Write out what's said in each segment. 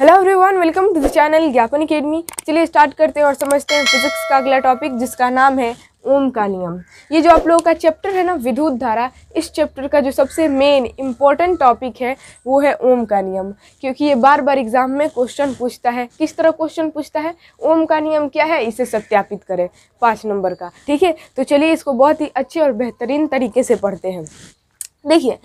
Hello everyone welcome to the channel Gyapan academy चलिए start करते हैं और समझते हैं फिजिक्स का अगला टॉपिक जिसका नाम है ओम का नियम ये जो आप लोगों का चैप्टर है ना विद्युत धारा इस चैप्टर का जो सबसे मेन इम्पॉर्टेंट टॉपिक है वो है ओम का नियम क्योंकि ये बार बार एग्जाम में क्वेश्चन पूछता है किस तरह क्वेश्चन पूछता है ओम का नियम क्या है इसे सत्यापित करें पाँच नंबर का ठीक है तो चलिए इसको बहुत ही अच्छे और बेहतरीन तरीके से पढ़ते हैं देखिए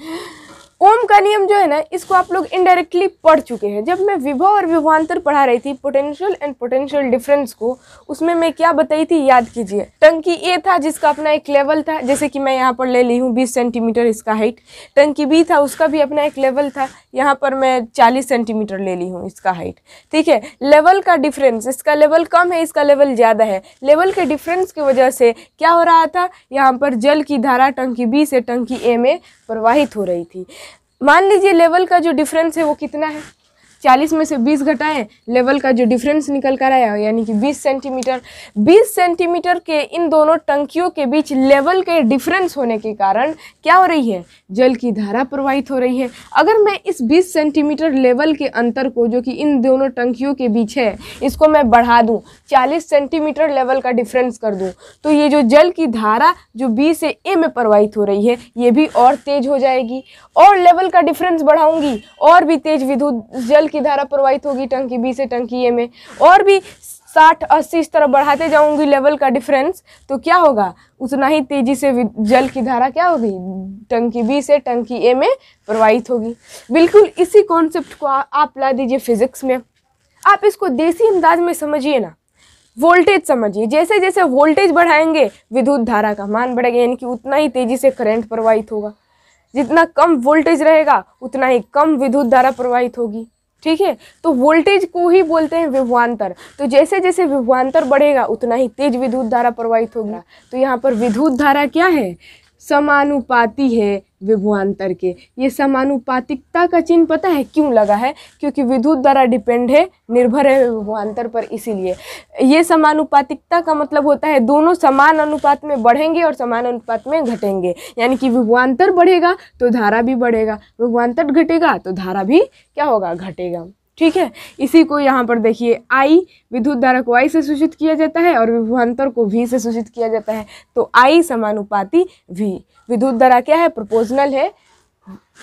ओम का नियम जो है ना इसको आप लोग इनडायरेक्टली पढ़ चुके हैं जब मैं विभव और विभवांतर पढ़ा रही थी पोटेंशियल एंड पोटेंशियल डिफरेंस को उसमें मैं क्या बताई थी याद कीजिए टंकी ए था जिसका अपना एक लेवल था जैसे कि मैं यहाँ पर ले ली हूँ बीस सेंटीमीटर इसका हाइट टंकी बी था उसका भी अपना एक लेवल था यहाँ पर मैं चालीस सेंटीमीटर ले ली हूँ इसका हाइट ठीक है लेवल का डिफरेंस इसका लेवल कम है इसका लेवल ज़्यादा है लेवल के डिफरेंस की वजह से क्या हो रहा था यहाँ पर जल की धारा टंकी बी से टंकी ए में प्रवाहित हो रही थी मान लीजिए लेवल का जो डिफरेंस है वो कितना है चालीस में से बीस घटाएं लेवल का जो डिफरेंस निकल कर आया यानी कि बीस सेंटीमीटर बीस सेंटीमीटर के इन दोनों टंकियों के बीच लेवल के डिफरेंस होने के कारण क्या हो रही है जल की धारा प्रवाहित हो रही है अगर मैं इस बीस सेंटीमीटर लेवल के अंतर को जो कि इन दोनों टंकियों के बीच है इसको मैं बढ़ा दूँ चालीस सेंटीमीटर लेवल का डिफरेंस कर दूँ तो ये जो जल की धारा जो बी से ए में प्रवाहित हो रही है ये भी और तेज हो जाएगी और लेवल का डिफरेंस बढ़ाऊंगी और भी तेज विद्युत जल की धारा प्रवाहित होगी टंकी बी से टंकी ए में और भी साठ अस्सी इस तरह बढ़ाते जाऊंगी लेवल का डिफरेंस तो क्या होगा उतना ही तेजी से जल की धारा क्या होगी टंकी बी से टंकी ए में प्रवाहित होगी बिल्कुल इसी कॉन्सेप्ट को आ, आप ला दीजिए फिजिक्स में आप इसको देसी अंदाज में समझिए ना वोल्टेज समझिए जैसे जैसे वोल्टेज बढ़ाएंगे विद्युत धारा का मान बढ़ेगा यानी कि उतना ही तेजी से करंट प्रवाहित होगा जितना कम वोल्टेज रहेगा उतना ही कम विद्युत धारा प्रवाहित होगी ठीक है तो वोल्टेज को ही बोलते हैं विभवान्तर तो जैसे जैसे विभवान्तर बढ़ेगा उतना ही तेज विद्युत धारा प्रवाहित होगा हाँ। तो यहाँ पर विद्युत धारा क्या है समानुपाती है विभुआंतर के ये समानुपातिकता का चिन्ह पता है क्यों लगा है क्योंकि विद्युत द्वारा डिपेंड है निर्भर है विभुआंतर पर इसीलिए ये समानुपातिकता का मतलब होता है दोनों समान अनुपात में बढ़ेंगे और समान अनुपात में घटेंगे यानी कि विभुआंतर बढ़ेगा तो धारा भी बढ़ेगा विभुआंतर घटेगा तो धारा भी क्या होगा घटेगा ठीक है इसी को यहाँ पर देखिए आई विद्युत धारा को आई से सूचित किया जाता है और विभवान्तर को वी से सूचित किया जाता है तो आई समानुपाती वी विद्युत धारा क्या है प्रपोजनल है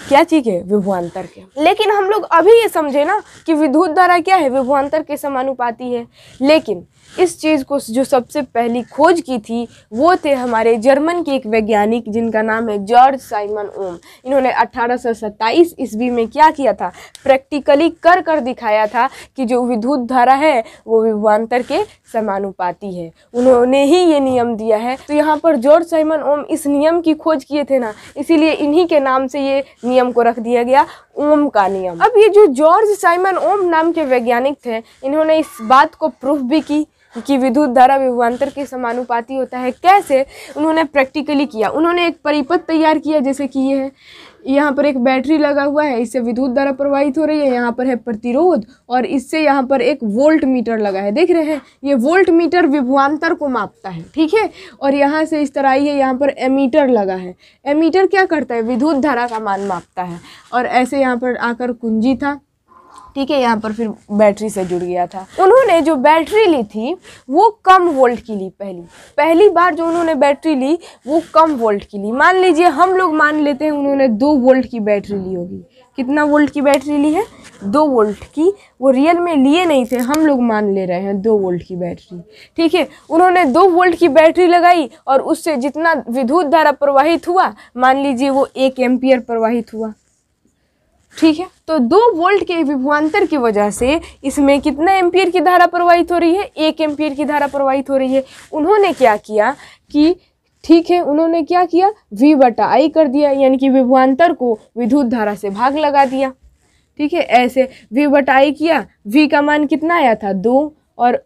क्या चीज है विभुआंतर के लेकिन हम लोग अभी ये समझे ना कि विद्युत धारा क्या है विभुआंतर के समानुपाती है लेकिन इस चीज़ को जो सबसे पहली खोज की थी वो थे हमारे जर्मन के एक वैज्ञानिक जिनका नाम है जॉर्ज साइमन ओम इन्होंने 1827 ईस्वी में क्या किया था प्रैक्टिकली कर कर दिखाया था कि जो विद्युत धारा है वो विभवान्तर के समानुपाती है उन्होंने ही ये नियम दिया है तो यहाँ पर जॉर्ज साइमन ओम इस नियम की खोज किए थे ना इसीलिए इन्हीं के नाम से ये नियम को रख दिया गया ओम का नियम अब ये जो जॉर्ज साइमन ओम नाम के वैज्ञानिक थे इन्होंने इस बात को प्रूफ भी की कि विद्युत धारा विभवान्तर के समानुपाती होता है कैसे उन्होंने प्रैक्टिकली किया उन्होंने एक परिपथ तैयार किया जैसे कि ये है यहाँ पर एक बैटरी लगा हुआ है इससे विद्युत धारा प्रवाहित हो रही है यहाँ पर है प्रतिरोध और इससे यहाँ पर एक वोल्ट मीटर लगा है देख रहे हैं ये वोल्ट मीटर विभवान्तर को मापता है ठीक है और यहाँ से इस तरह ये यहाँ पर एमीटर लगा है एमीटर क्या करता है विद्युत धारा का मान मापता है और ऐसे यहाँ पर आकर कुंजी था ठीक है यहाँ पर फिर बैटरी से जुड़ गया था तो उन्होंने जो बैटरी ली थी वो कम वोल्ट की ली पहली पहली बार जो उन्होंने बैटरी ली वो कम वोल्ट की ली मान लीजिए हम लोग मान लेते हैं उन्होंने दो वोल्ट की बैटरी ली होगी कितना वोल्ट की बैटरी ली है दो वोल्ट की वो रियल में लिए नहीं थे हम लोग मान ले रहे हैं दो वोल्ट की बैटरी ठीक है उन्होंने दो वोल्ट की बैटरी लगाई और उससे जितना विद्युत धारा प्रवाहित हुआ मान लीजिए वो एक एम्पियर प्रवाहित हुआ ठीक है तो दो वोल्ट के विभवान्तर की वजह से इसमें कितना एम्पियर की धारा प्रवाहित हो रही है एक एम्पियर की धारा प्रवाहित हो रही है उन्होंने क्या किया कि ठीक है उन्होंने क्या किया वी बटा आई कर दिया यानी कि विभवान्तर को विद्युत धारा से भाग लगा दिया ठीक है ऐसे वी बटा आई किया वी का मान कितना आया था दो और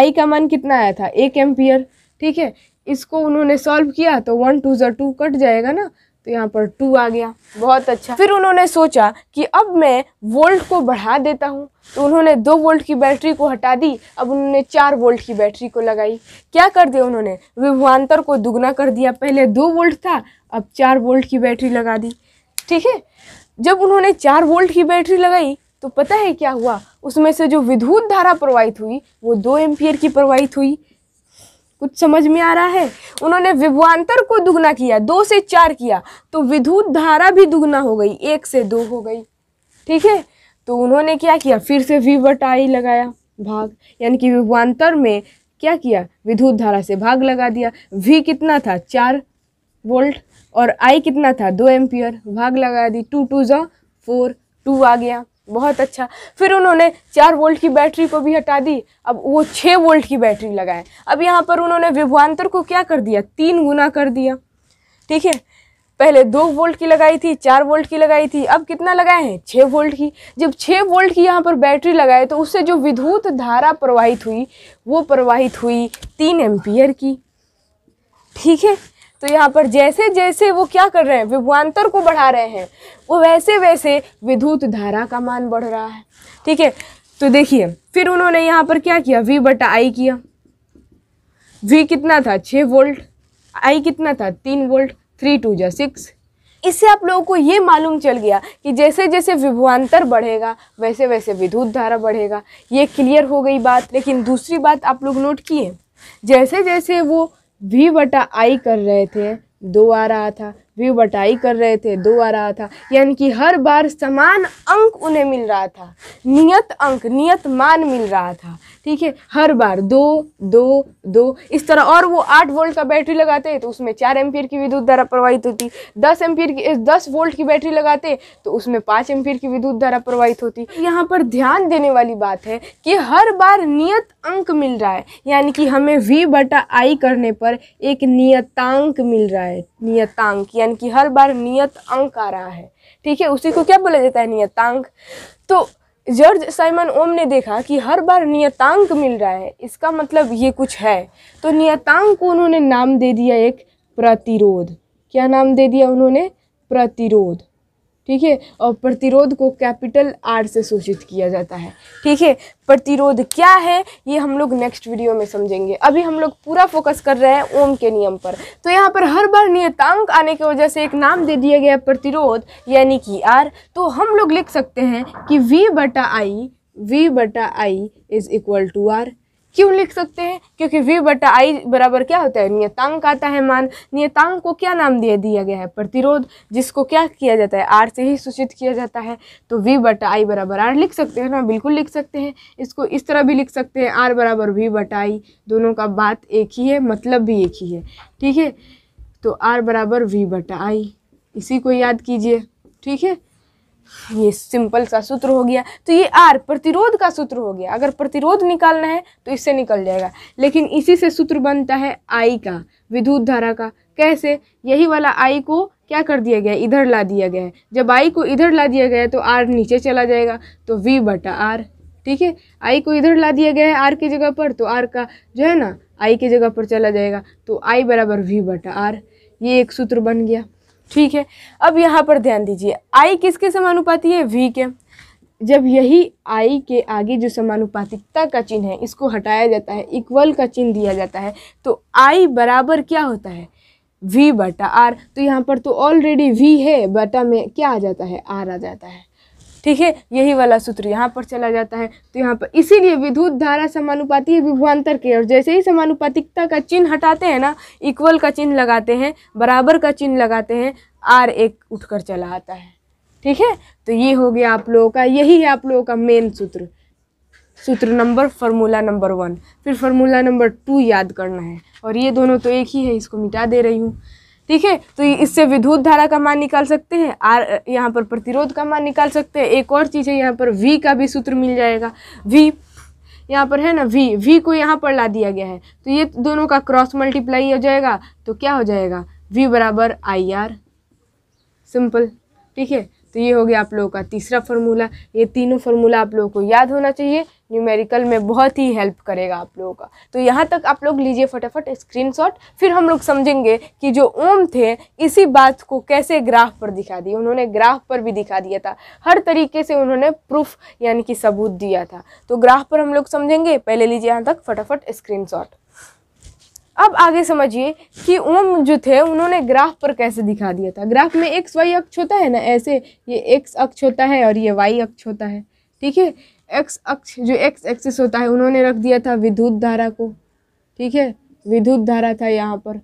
आई का मान कितना आया था एक एम्पियर ठीक है इसको उन्होंने सॉल्व किया तो वन टू जो टू कट जाएगा ना तो यहाँ पर टू आ गया बहुत अच्छा फिर उन्होंने सोचा कि अब मैं वोल्ट को बढ़ा देता हूँ तो उन्होंने दो वोल्ट की बैटरी को हटा दी अब उन्होंने चार वोल्ट की बैटरी को लगाई क्या कर दिया उन्होंने विभवान्तर को दुगना कर दिया पहले दो वोल्ट था अब चार वोल्ट की बैटरी लगा दी ठीक है जब उन्होंने चार वोल्ट की बैटरी लगाई तो पता है क्या हुआ उसमें से जो विद्युत धारा प्रवाहित हुई वो दो एम्पियर की प्रवाहित हुई कुछ समझ में आ रहा है उन्होंने विभवान्तर को दुगना किया दो से चार किया तो विद्युत धारा भी दुगना हो गई एक से दो हो गई ठीक है तो उन्होंने क्या किया फिर से वी बटा आई लगाया भाग यानी कि विभवान्तर में क्या किया विद्युत धारा से भाग लगा दिया वी कितना था चार वोल्ट और आई कितना था दो एम्पियर भाग लगा दी टू टू जो फोर टू आ गया बहुत अच्छा फिर उन्होंने चार वोल्ट की बैटरी को भी हटा दी अब वो छः वोल्ट की बैटरी लगाए अब यहाँ पर उन्होंने विभवान्तर को क्या कर दिया तीन गुना कर दिया ठीक है पहले दो वोल्ट की लगाई थी चार वोल्ट की लगाई थी अब कितना लगाए हैं छः वोल्ट की जब छः वोल्ट की यहाँ पर बैटरी लगाए तो उससे जो विद्युत धारा प्रवाहित हुई वो प्रवाहित हुई तीन एम्पियर की ठीक है तो यहाँ पर जैसे जैसे वो क्या कर रहे हैं विभवान्तर को बढ़ा रहे हैं वो वैसे वैसे विद्युत धारा का मान बढ़ रहा है ठीक है तो देखिए फिर उन्होंने यहाँ पर क्या किया वी बटा आई किया वी कितना था छः वोल्ट आई कितना था तीन वोल्ट थ्री टू जा सिक्स इससे आप लोगों को ये मालूम चल गया कि जैसे जैसे विभवान्तर बढ़ेगा वैसे वैसे विद्युत धारा बढ़ेगा ये क्लियर हो गई बात लेकिन दूसरी बात आप लोग नोट किए जैसे जैसे वो वी बटा आई कर रहे थे दो आ रहा था व्यू बटाई कर रहे थे दो आ रहा था यानी कि हर बार समान अंक उन्हें मिल रहा था नियत अंक नियत मान मिल रहा था ठीक है हर बार दो दो दो इस तरह और वो आठ वोल्ट का बैटरी लगाते तो उसमें चार एम्पियर की विद्युत धारा प्रवाहित होती दस एम्पियर की दस वोल्ट की बैटरी लगाते तो उसमें पाँच एम्पियर की विद्युत धारा प्रवाहित होती यहाँ पर ध्यान देने वाली बात है कि हर बार नियत अंक मिल रहा है यानी कि हमें वी बटा आई करने पर एक नियतांक मिल रहा है नियतांक यानी यानी कि हर बार नियत अंक आ रहा है ठीक है उसी को क्या बोला जाता है नियतांक तो जॉर्ज साइमन ओम ने देखा कि हर बार नियतांक मिल रहा है इसका मतलब ये कुछ है तो नियतांक को उन्होंने नाम दे दिया एक प्रतिरोध क्या नाम दे दिया उन्होंने प्रतिरोध ठीक है और प्रतिरोध को कैपिटल आर से सूचित किया जाता है ठीक है प्रतिरोध क्या है ये हम लोग नेक्स्ट वीडियो में समझेंगे अभी हम लोग पूरा फोकस कर रहे हैं ओम के नियम पर तो यहाँ पर हर बार नियतांक आने की वजह से एक नाम दे दिया गया प्रतिरोध यानी कि आर तो हम लोग लिख सकते हैं कि वी बटा आई वी बटा I is equal to R क्यों लिख सकते हैं क्योंकि v बटा आई बराबर क्या होता है नियतांक आता है मान नियतांक को क्या नाम दिया दिया गया है प्रतिरोध जिसको क्या किया जाता है आर से ही सूचित किया जाता है तो v बटा आई बराबर आर लिख सकते हैं ना बिल्कुल लिख सकते हैं इसको इस तरह भी लिख सकते हैं आर बराबर वी बटा आई दोनों का बात एक ही है मतलब भी एक ही है ठीक है तो आर बराबर वी बटा आई इसी को याद कीजिए ठीक है ये सिंपल सा सूत्र हो गया तो ये आर प्रतिरोध का सूत्र हो गया अगर प्रतिरोध निकालना है तो इससे निकल जाएगा लेकिन इसी से सूत्र बनता है आई का विद्युत धारा का कैसे यही वाला आई को क्या कर दिया गया इधर ला दिया गया है जब आई को इधर ला दिया गया है तो आर नीचे चला जाएगा तो वी बटा आर ठीक है आई को इधर ला दिया गया है आर की जगह पर तो आर का जो है ना आई की जगह पर चला जाएगा तो आई बराबर वी बटा आर ये एक सूत्र बन गया ठीक है अब यहाँ पर ध्यान दीजिए आई किसके समानुपाती है वी के जब यही आई के आगे जो समानुपातिकता का चिन्ह है इसको हटाया जाता है इक्वल का चिन्ह दिया जाता है तो आई बराबर क्या होता है वी बटा आर तो यहाँ पर तो ऑलरेडी वी है बटा में क्या आ जाता है आर आ जाता है ठीक है यही वाला सूत्र यहाँ पर चला जाता है तो यहाँ पर इसीलिए विद्युत धारा समानुपाती विभवान्तर के और जैसे ही समानुपातिकता का चिन्ह हटाते हैं ना इक्वल का चिन्ह लगाते हैं बराबर का चिन्ह लगाते हैं आर एक उठ चला आता है ठीक है तो ये हो गया आप लोगों का यही है आप लोगों का मेन सूत्र सूत्र नंबर फार्मूला नंबर वन फिर फार्मूला नंबर टू याद करना है और ये दोनों तो एक ही है इसको मिटा दे रही हूँ ठीक है तो इससे विद्युत धारा का मान निकाल सकते हैं आर यहाँ पर प्रतिरोध का मान निकाल सकते हैं एक और चीज़ है यहाँ पर वी का भी सूत्र मिल जाएगा वी यहाँ पर है ना वी वी को यहाँ पर ला दिया गया है तो ये दोनों का क्रॉस मल्टीप्लाई हो जाएगा तो क्या हो जाएगा वी बराबर आई आर सिंपल ठीक है तो ये हो गया आप लोगों का तीसरा फार्मूला ये तीनों फार्मूला आप लोगों को याद होना चाहिए न्यूमेरिकल में बहुत ही हेल्प करेगा आप लोगों का तो यहाँ तक आप लोग लीजिए फटाफट स्क्रीनशॉट फिर हम लोग समझेंगे कि जो ओम थे इसी बात को कैसे ग्राफ पर दिखा दी उन्होंने ग्राफ पर भी दिखा दिया था हर तरीके से उन्होंने प्रूफ यानी कि सबूत दिया था तो ग्राफ पर हम लोग समझेंगे पहले लीजिए यहाँ तक फटाफट स्क्रीन अब आगे समझिए कि ओम जो थे उन्होंने ग्राफ पर कैसे दिखा दिया था ग्राफ में एक्स वाई अक्ष होता है ना ऐसे ये एक्स अक्ष होता है और ये वाई अक्ष होता है ठीक है एक्स अक्ष जो एक्स एक्सिस होता है उन्होंने रख दिया था विद्युत धारा को ठीक है विद्युत धारा था यहाँ पर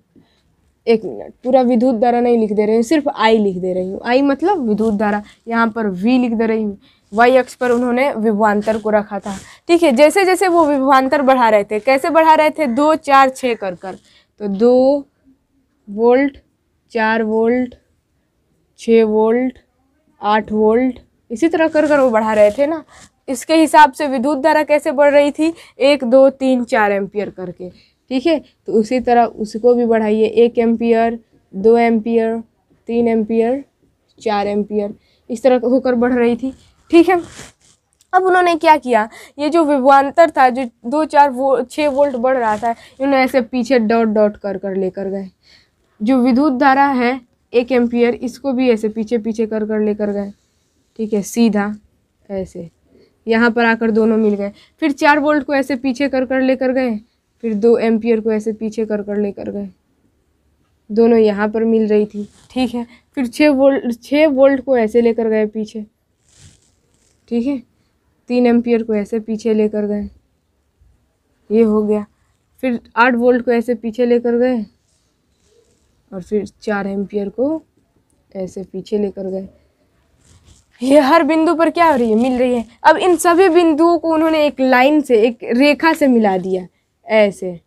एक मिनट पूरा विद्युत धारा नहीं लिख दे रही हूँ सिर्फ आई लिख दे रही हूँ आई मतलब विद्युत धारा यहाँ पर वी लिख दे रही हूँ वाई अक्ष पर उन्होंने विभवान्तर को रखा था ठीक है जैसे जैसे वो विभवान्तर बढ़ा रहे थे कैसे बढ़ा रहे थे दो चार छः कर कर तो दो वोल्ट चार वोल्ट छः वोल्ट आठ वोल्ट इसी तरह कर कर वो बढ़ा रहे थे ना इसके हिसाब से विद्युत धारा कैसे बढ़ रही थी एक दो तीन चार एम्पियर करके ठीक है तो उसी तरह उसको भी बढ़ाइए एक एम्पियर दो एम्पियर तीन एम्पियर चार एम्पियर इस तरह होकर बढ़ रही थी ठीक है अब उन्होंने क्या किया ये जो विभवान्तर था जो दो चार वो छः वोल्ट बढ़ रहा था इन्होंने ऐसे पीछे डॉट डॉट कर कर लेकर गए जो विद्युत धारा है एक एम्पियर इसको भी ऐसे पीछे पीछे कर कर लेकर गए ठीक है सीधा ऐसे यहाँ पर आकर दोनों मिल गए फिर चार वोल्ट को ऐसे पीछे कर कर लेकर गए फिर दो एम्पियर को ऐसे पीछे कर कर लेकर गए दोनों यहाँ पर मिल रही थी ठीक है फिर छः वोल्ट छः वोल्ट को ऐसे लेकर गए पीछे ठीक है तीन एम्पियर को ऐसे पीछे लेकर गए ये हो गया फिर आठ वोल्ट को ऐसे पीछे लेकर गए और फिर चार एम्पियर को ऐसे पीछे लेकर गए ये हर बिंदु पर क्या हो रही है मिल रही है अब इन सभी बिंदुओं को उन्होंने एक लाइन से एक रेखा से मिला दिया ऐसे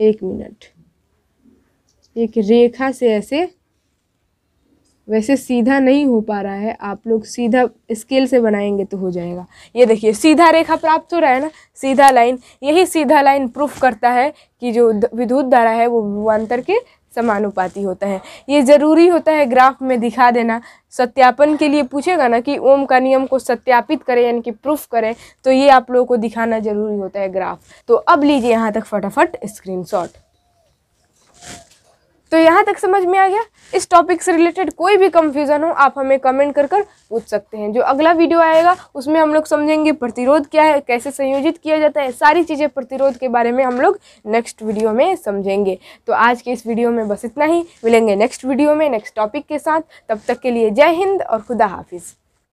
एक मिनट एक रेखा से ऐसे वैसे सीधा नहीं हो पा रहा है आप लोग सीधा स्केल से बनाएंगे तो हो जाएगा ये देखिए सीधा रेखा प्राप्त हो रहा है ना सीधा लाइन यही सीधा लाइन प्रूफ करता है कि जो विद्युत धारा है वो विवान्तर के समानुपाती होता है ये ज़रूरी होता है ग्राफ में दिखा देना सत्यापन के लिए पूछेगा ना कि ओम का नियम को सत्यापित करें यानी कि प्रूफ करें तो ये आप लोगों को दिखाना ज़रूरी होता है ग्राफ तो अब लीजिए यहाँ तक फटाफट स्क्रीनशॉट तो यहाँ तक समझ में आ गया इस टॉपिक से रिलेटेड कोई भी कंफ्यूजन हो आप हमें कमेंट कर कर पूछ सकते हैं जो अगला वीडियो आएगा उसमें हम लोग समझेंगे प्रतिरोध क्या है कैसे संयोजित किया जाता है सारी चीज़ें प्रतिरोध के बारे में हम लोग नेक्स्ट वीडियो में समझेंगे तो आज के इस वीडियो में बस इतना ही मिलेंगे नेक्स्ट वीडियो में नेक्स्ट टॉपिक के साथ तब तक के लिए जय हिंद और खुदा हाफिज़